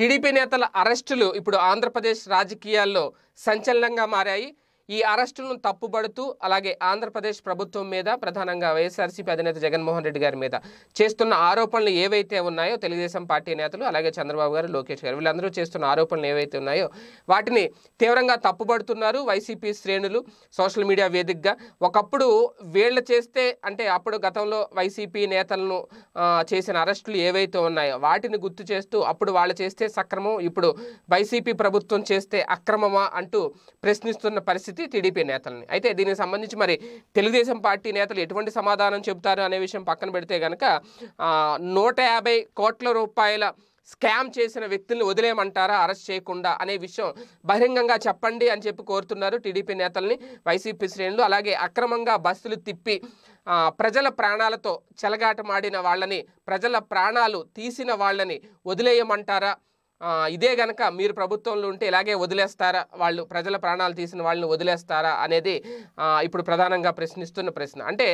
TDP నేతల అరెస్టులు ఇప్పుడు ఆంధ్రప్రదేశ్ రాజకీయాల్లో సంచలనంగా మారాయి ఈ అరెస్టులను తప్పుబడుతూ అలాగే ఆంధ్రప్రదేశ్ ప్రభుత్వం మీద ప్రధానంగా వైఎస్ఆర్సీపీ అధినేత జగన్మోహన్ రెడ్డి గారి మీద చేస్తున్న ఆరోపణలు ఏవైతే ఉన్నాయో తెలుగుదేశం పార్టీ నేతలు అలాగే చంద్రబాబు గారు లోకేష్ గారు వీళ్ళందరూ చేస్తున్న ఆరోపణలు ఏవైతే ఉన్నాయో వాటిని తీవ్రంగా తప్పుబడుతున్నారు వైసీపీ శ్రేణులు సోషల్ మీడియా వేదికగా ఒకప్పుడు వీళ్ళు చేస్తే అంటే అప్పుడు గతంలో వైసీపీ నేతలను చేసిన అరెస్టులు ఏవైతే ఉన్నాయో వాటిని గుర్తు చేస్తూ అప్పుడు వాళ్ళు చేస్తే సక్రమం ఇప్పుడు వైసీపీ ప్రభుత్వం చేస్తే అక్రమమా అంటూ ప్రశ్నిస్తున్న పరిస్థితి పరిస్థితి టీడీపీ నేతలని అయితే దీనికి సంబంధించి మరి తెలుగుదేశం పార్టీ నేతలు ఎటువంటి సమాధానం చెబుతారు అనే విషయం పక్కన పెడితే కనుక నూట యాభై కోట్ల రూపాయల స్కామ్ చేసిన వ్యక్తుల్ని వదిలేయమంటారా అరెస్ట్ చేయకుండా అనే విషయం బహిరంగంగా చెప్పండి అని చెప్పి కోరుతున్నారు టీడీపీ నేతల్ని వైసీపీ శ్రేణులు అలాగే అక్రమంగా బస్సులు తిప్పి ప్రజల ప్రాణాలతో చెలగాటమాడిన వాళ్ళని ప్రజల ప్రాణాలు తీసిన వాళ్ళని వదిలేయమంటారా ఇదే గనక మీరు ప్రభుత్వంలో ఉంటే ఇలాగే వదిలేస్తారా వాళ్ళు ప్రజల ప్రాణాలు తీసిన వాళ్ళని వదిలేస్తారా అనేది ఇప్పుడు ప్రధానంగా ప్రశ్నిస్తున్న ప్రశ్న అంటే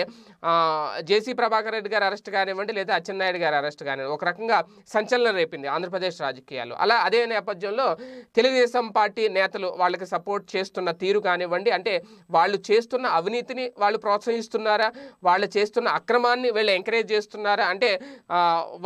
జేసీ ప్రభాకర్ రెడ్డి గారు అరెస్ట్ కానివ్వండి లేదా అచ్చెన్నాయుడు గారు అరెస్ట్ కానివ్వండి ఒక రకంగా సంచలనం రేపింది ఆంధ్రప్రదేశ్ రాజకీయాలు అలా అదే నేపథ్యంలో తెలుగుదేశం పార్టీ నేతలు వాళ్ళకి సపోర్ట్ చేస్తున్న తీరు కానివ్వండి అంటే వాళ్ళు చేస్తున్న అవినీతిని వాళ్ళు ప్రోత్సహిస్తున్నారా వాళ్ళు చేస్తున్న అక్రమాన్ని వీళ్ళు ఎంకరేజ్ చేస్తున్నారా అంటే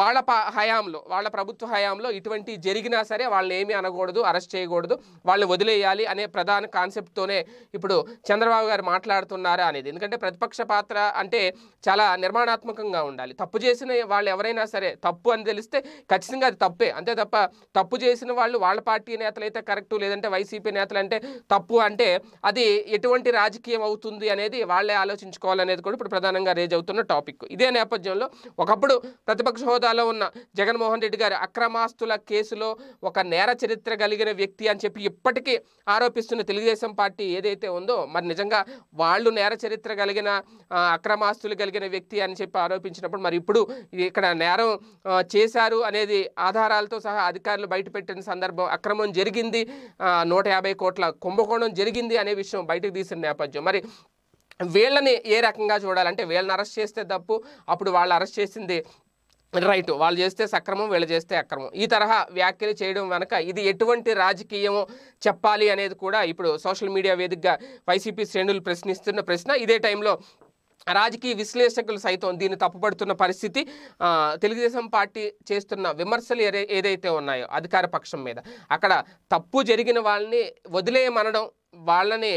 వాళ్ళ హయాంలో వాళ్ళ ప్రభుత్వ హయాంలో ఇటువంటి జరిగిన అడిగినా సరే వాళ్ళని ఏమీ అనకూడదు అరెస్ట్ చేయకూడదు వాళ్ళు వదిలేయాలి అనే ప్రధాన కాన్సెప్ట్తోనే ఇప్పుడు చంద్రబాబు గారు మాట్లాడుతున్నారా అనేది ఎందుకంటే ప్రతిపక్ష పాత్ర అంటే చాలా నిర్మాణాత్మకంగా ఉండాలి తప్పు చేసిన వాళ్ళు ఎవరైనా సరే తప్పు అని తెలిస్తే ఖచ్చితంగా అది తప్పే అంతే తప్ప తప్పు చేసిన వాళ్ళు వాళ్ళ పార్టీ నేతలు అయితే కరెక్టు లేదంటే వైసీపీ నేతలు అంటే తప్పు అంటే అది ఎటువంటి రాజకీయం అవుతుంది అనేది వాళ్ళే ఆలోచించుకోవాలనేది కూడా ఇప్పుడు ప్రధానంగా రేజ్ అవుతున్న టాపిక్ ఇదే నేపథ్యంలో ఒకప్పుడు ప్రతిపక్ష హోదాలో ఉన్న జగన్మోహన్ రెడ్డి గారు అక్రమాస్తుల కేసులో ఒక నేర చరిత్ర కలిగిన వ్యక్తి అని చెప్పి ఇప్పటికీ ఆరోపిస్తున్న తెలుగుదేశం పార్టీ ఏదైతే ఉందో మరి నిజంగా వాళ్ళు నేర చరిత్ర కలిగిన అక్రమాస్తులు కలిగిన వ్యక్తి అని చెప్పి ఆరోపించినప్పుడు మరి ఇప్పుడు ఇక్కడ నేరం చేశారు అనేది ఆధారాలతో సహా అధికారులు బయటపెట్టిన సందర్భం అక్రమం జరిగింది నూట యాభై కోట్ల కుంభకోణం జరిగింది అనే విషయం బయటకు తీసిన నేపథ్యం మరి వీళ్ళని ఏ రకంగా చూడాలంటే వీళ్ళని అరెస్ట్ చేస్తే తప్పు అప్పుడు వాళ్ళు అరెస్ట్ చేసింది రైట్ వాళ్ళు చేస్తే సక్రమం వీళ్ళు చేస్తే అక్రమం ఈ తరహా వ్యాఖ్యలు చేయడం వెనక ఇది ఎటువంటి రాజకీయము చెప్పాలి అనేది కూడా ఇప్పుడు సోషల్ మీడియా వేదికగా వైసీపీ శ్రేణులు ప్రశ్నిస్తున్న ప్రశ్న ఇదే టైంలో రాజకీయ విశ్లేషకులు సైతం దీన్ని తప్పుపడుతున్న పరిస్థితి తెలుగుదేశం పార్టీ చేస్తున్న విమర్శలు ఏదైతే ఉన్నాయో అధికార పక్షం మీద అక్కడ తప్పు జరిగిన వాళ్ళని వదిలేయమనడం వాళ్ళని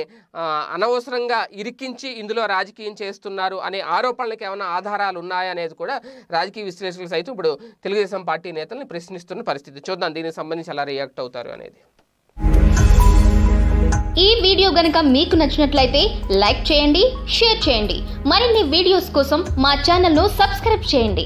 అనవసరంగా ఇరికించి ఇందులో రాజకీయం చేస్తున్నారు అనే ఆరోపణలకు ఏమైనా ఆధారాలు ఉన్నాయనేది కూడా రాజకీయ విశ్లేషకులు సైతం ఇప్పుడు తెలుగుదేశం పార్టీ నేతలను ప్రశ్నిస్తున్న పరిస్థితి చూద్దాం దీనికి సంబంధించి ఎలా రియాక్ట్ అవుతారు అనేది ఈ వీడియో గనక మీకు నచ్చినట్లయితే లైక్ చేయండి షేర్ చేయండి మరిన్ని వీడియోస్ కోసం మా ను సబ్స్క్రైబ్ చేయండి